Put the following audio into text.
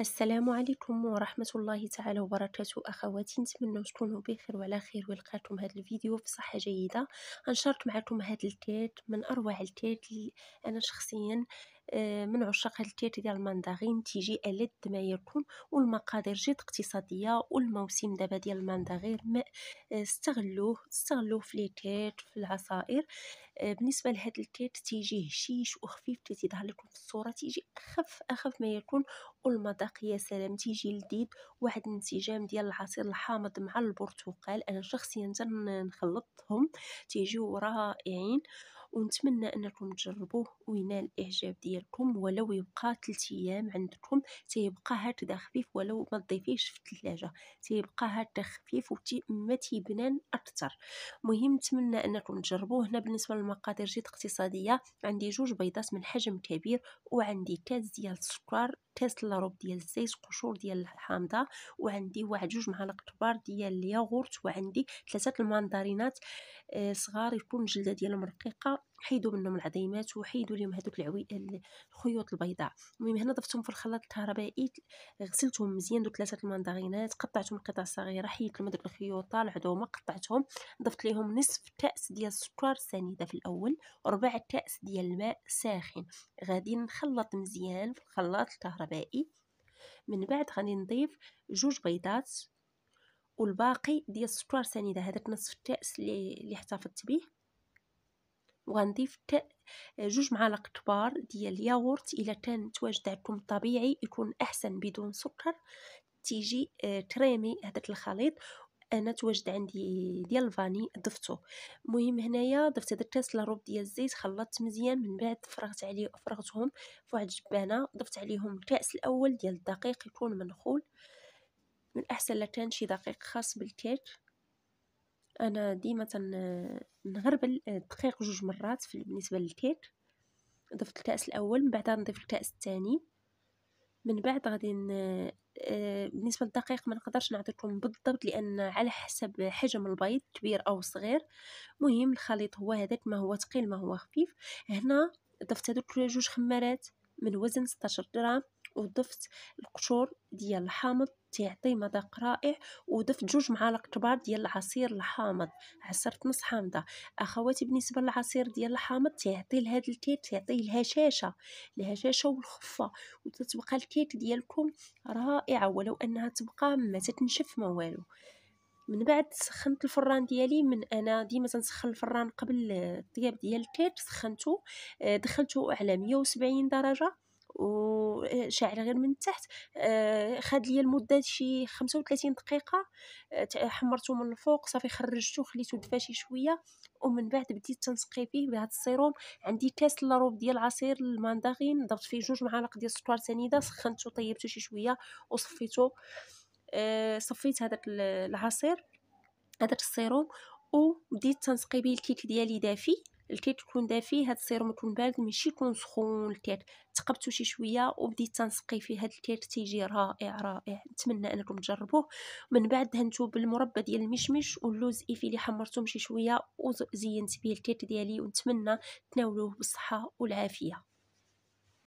السلام عليكم ورحمة الله تعالى وبركاته أخواتي نتمنى تكونوا بخير وعلى خير ولقاتكم هذا الفيديو في صحة جيدة أنشرت معكم هذا الكيك من أروع الكيك اللي أنا شخصيا آه، من عشاق هاد ديال الماندارين تيجي ألذ ما يكون والمقادير جد اقتصاديه والموسم دابا ديال الماندارين ما آه، استغلوه استغلوه في ليتات في العصائر آه، بالنسبه لهاد التيت تيجي هشيش وخفيف تيظهر لكم في الصوره تيجي اخف اخف ما يكون والمذاق يا سلام تيجي لذيذ واحد الانسجام ديال العصير الحامض مع البرتقال انا شخصيا تنخلطهم تيجيو رائعين ونتمنى انكم تجربوه وينال الاعجاب ديالكم ولو يبقى 3 ايام عندكم تيبقى هكذا خفيف ولو ما تضيفيهش في الثلاجه تيبقى هكذا خفيف وما تيبنان اكثر مهم نتمنى انكم تجربوه هنا بالنسبه للمقادير جد اقتصاديه عندي جوج بيضات من حجم كبير وعندي كاس ديال السكر كاس لاروب ديال الزيت قشور ديال الحامضه وعندي واحد جوج معالق كبار ديال الياغورت وعندي ثلاثه المندرينات آه، صغار يكون الجلده ديالهم رقيقه حيدوا منهم العظيمات وحيدوا لهم هذوك العوي الخيوط البيضاء المهم هنا ضفتهم في الخلاط الكهربائي غسلتهم مزيان دوك ثلاثه المندغينات قطعتهم قطع صغيره حيدت لهم هذوك الخيوط العظومه قطعتهم ضفت لهم نصف كاس ديال السكر سنيده في الاول وربع كاس ديال الماء ساخن غادي نخلط مزيان في الخلاط الكهربائي من بعد غادي نضيف جوج بيضات والباقي ديال السكر سنيده هذاك نصف الكاس اللي احتفظت به وغنضيف جوج معالق كبار ديال الياغورت الا كان تواجد عندكم طبيعي يكون احسن بدون سكر تيجي آه، كريمي هذاك الخليط انا تواجد عندي ديال الفاني ضفته مهم هنايا ضفت هذا الكاس لروب ديال الزيت خلطت مزيان من بعد فرغت عليه فرغتهم فواحد الجبانه ضفت عليهم الكاس الاول ديال الدقيق يكون منخول من احسن لكان شي دقيق خاص بالكيك انا ديما نغربل الدقيق آه، جوج مرات بالنسبه للكيك ضفت الكاس الاول من بعد نضيف الكاس الثاني من بعد غادي آه، بالنسبه للدقيق ما نقدرش نعطيكم بالضبط لان على حسب حجم البيض كبير او صغير مهم الخليط هو هذاك ما هو ثقيل ما هو خفيف هنا ضفت هذوك جوج خمارات من وزن 16 غرام وضفت القشور ديال الحامض تيعطي مذاق رائع وضفت جوج معالق كبار ديال العصير الحامض عصرت نص حامضه اخواتي بالنسبه للعصير ديال الحامض تيعطي لهذا الكيك تيعطي الهشاشه الهشاشه والخفه وتتبقى الكيك ديالكم رائعه ولو انها تبقى ما تتنشف ما والو من بعد سخنت الفران ديالي من انا ديما تنسخن الفران قبل الطياب ديال الكيك سخنته آه، دخلته على 170 درجه وشاعله غير من تحت آه، خد ليا المده شي 35 دقيقه آه، حمرته من الفوق صافي خرجته خليته دفاشي شويه ومن بعد بديت تنسقي فيه بهذا السيروم عندي كاس لاروب ديال عصير المانداغين ضربت فيه جوج معالق ديال السكر سنيده سخنته طيبته شي شويه وصفيته آه، صفيت هذاك العصير هذاك السيروم وبديت تنسقي به الكيك ديالي دافي الكيك يكون دافي هاد السيروم يكون بارد ماشي يكون سخون الكيك تقبتو شي شويه وبديت تنسقي فيه هاد الكيك تيجي رائع رائع نتمنى انكم تجربوه من بعد دهنتو بالمربى ديال المشمش واللوز ايفي اللي حمرتو شي شويه وزينت به الكيك ديالي ونتمنى تناولوه بالصحه والعافيه